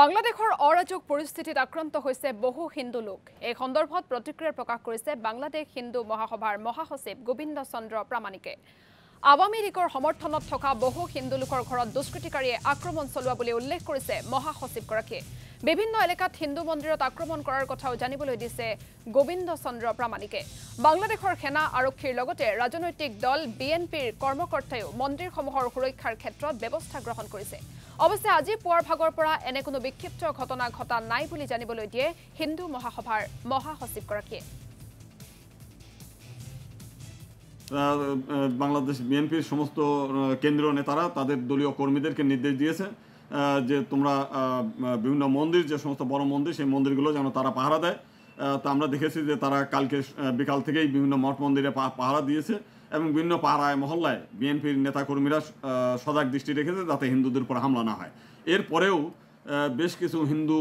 বাংলাদেশৰ অৰাজক পৰিস্থিতিত আক্ৰান্ত হৈছে বহু হিন্দু লোক এই সন্দৰ্ভত প্ৰতিক্ৰিয়া প্ৰকাশ কৰিছে বাংলাদেশ হিন্দু মহাসভাৰ মহাসচিব গোবিন্দ চন্দ্ৰ প্ৰামাণিকে আৱামী লীগৰ সমৰ্থনত থকা বহু হিন্দু লোকৰ ঘৰত দুষ্কৃতিকাৰীয়ে আক্ৰমণ চলোৱা বুলি উল্লেখ কৰিছে মহাসচিবগৰাকীয়ে বিভিন্ন এলেকাত হিন্দু মন্দিৰত আক্ৰমণ কৰাৰ কথাও জানিবলৈ দিছে গোবিন্দ চন্দ্ৰ প্ৰামাণিকে বাংলাদেশৰ সেনা আৰক্ষীৰ লগতে ৰাজনৈতিক দল বি এন পিৰ কৰ্মকৰ্তায়ো মন্দিৰসমূহৰ সুৰক্ষাৰ ক্ষেত্ৰত ব্যৱস্থা গ্ৰহণ কৰিছে অৱশ্যে আজি পুৱাৰ ভাগৰ পৰা এনে কোনো বিক্ষিপ্ত ঘটনা ঘটা নাই বুলি জানিবলৈ দিয়ে হিন্দু মহাসভাৰ মহাসচিবগৰাকীয়ে বাংলাদেশ বিএনপির সমস্ত কেন্দ্রীয় নেতারা তাদের দলীয় কর্মীদেরকে নির্দেশ দিয়েছে যে তোমরা বিভিন্ন মন্দির যে সমস্ত বড় মন্দির সেই মন্দিরগুলো যেন তারা পাহারা দেয় তা আমরা দেখেছি যে তারা কালকে বিকাল থেকেই বিভিন্ন মঠ মন্দিরে পাহারা দিয়েছে এবং বিভিন্ন পাহারায় মহল্লায় বিএনপির নেতাকর্মীরা সজাগ দৃষ্টি রেখেছে যাতে হিন্দুদের উপর হামলা না হয় এরপরেও বেশ কিছু হিন্দু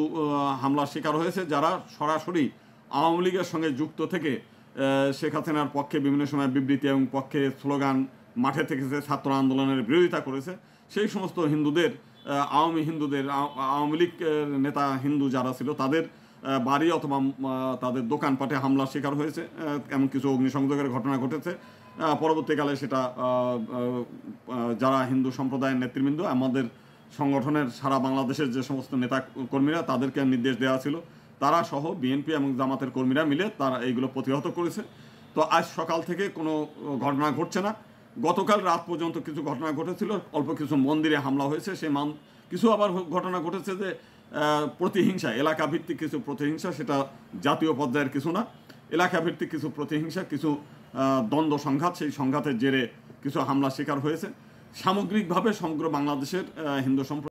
হামলার শিকার হয়েছে যারা সরাসরি আওয়ামী লীগের সঙ্গে যুক্ত থেকে শেখ হাসিনার পক্ষে বিভিন্ন সময় বিবৃতি এবং পক্ষে স্লোগান মাঠে থেকেছে ছাত্র আন্দোলনের বিরোধিতা করেছে সেই সমস্ত হিন্দুদের আওয়ামী হিন্দুদের আওয়ামী লীগের নেতা হিন্দু যারা ছিল তাদের বাড়ি অথবা তাদের দোকানপাটে হামলার শিকার হয়েছে এমন কিছু অগ্নিসংযোগের ঘটনা ঘটেছে পরবর্তীকালে সেটা যারা হিন্দু সম্প্রদায়ের নেতৃবৃন্দ আমাদের সংগঠনের সারা বাংলাদেশের যে সমস্ত নেতা কর্মীরা তাদেরকে নির্দেশ দেওয়া ছিল তারা সহ বিএনপি এবং জামাতের কর্মীরা মিলে তারা এইগুলো প্রতিহত করেছে তো আজ সকাল থেকে কোনো ঘটনা ঘটছে না গতকাল রাত পর্যন্ত কিছু ঘটনা ঘটেছিল অল্প কিছু মন্দিরে হামলা হয়েছে সেই মান কিছু আবার ঘটনা ঘটেছে যে প্রতিহিংসা এলাকা ভিত্তিক কিছু প্রতিহিংসা সেটা জাতীয় পর্যায়ের কিছু না এলাকা ভিত্তিক কিছু প্রতিহিংসা কিছু দ্বন্দ্ব সংঘাত সেই সংঘাতের জেরে কিছু হামলা শিকার হয়েছে সামগ্রিকভাবে সমগ্র বাংলাদেশের হিন্দু সম্প্রদায়